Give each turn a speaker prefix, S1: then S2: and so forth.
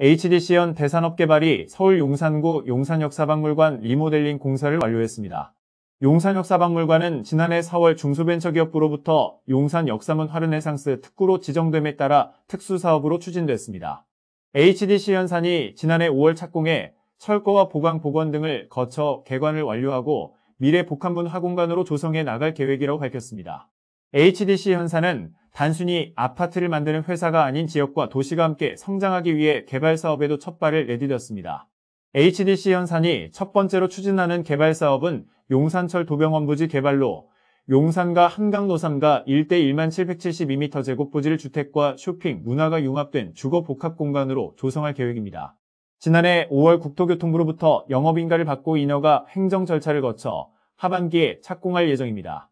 S1: HDC연 대산업개발이 서울 용산구 용산역사박물관 리모델링 공사를 완료했습니다. 용산역사박물관은 지난해 4월 중소벤처기업부로부터 용산 역사문 화른해상스 특구로 지정됨에 따라 특수사업으로 추진됐습니다. HDC 연산이 지난해 5월 착공해 철거와 보강 복원 등을 거쳐 개관을 완료하고 미래 복합문 화공간으로 조성해 나갈 계획이라고 밝혔습니다. HDC 현사는 단순히 아파트를 만드는 회사가 아닌 지역과 도시가 함께 성장하기 위해 개발 사업에도 첫발을 내디뎠습니다. HDC 현산이 첫 번째로 추진하는 개발 사업은 용산철 도병원 부지 개발로 용산과 한강 노산과 1대 1만 772m 제곱 부지를 주택과 쇼핑, 문화가 융합된 주거 복합 공간으로 조성할 계획입니다. 지난해 5월 국토교통부로부터 영업인가를 받고 인허가 행정 절차를 거쳐 하반기에 착공할 예정입니다.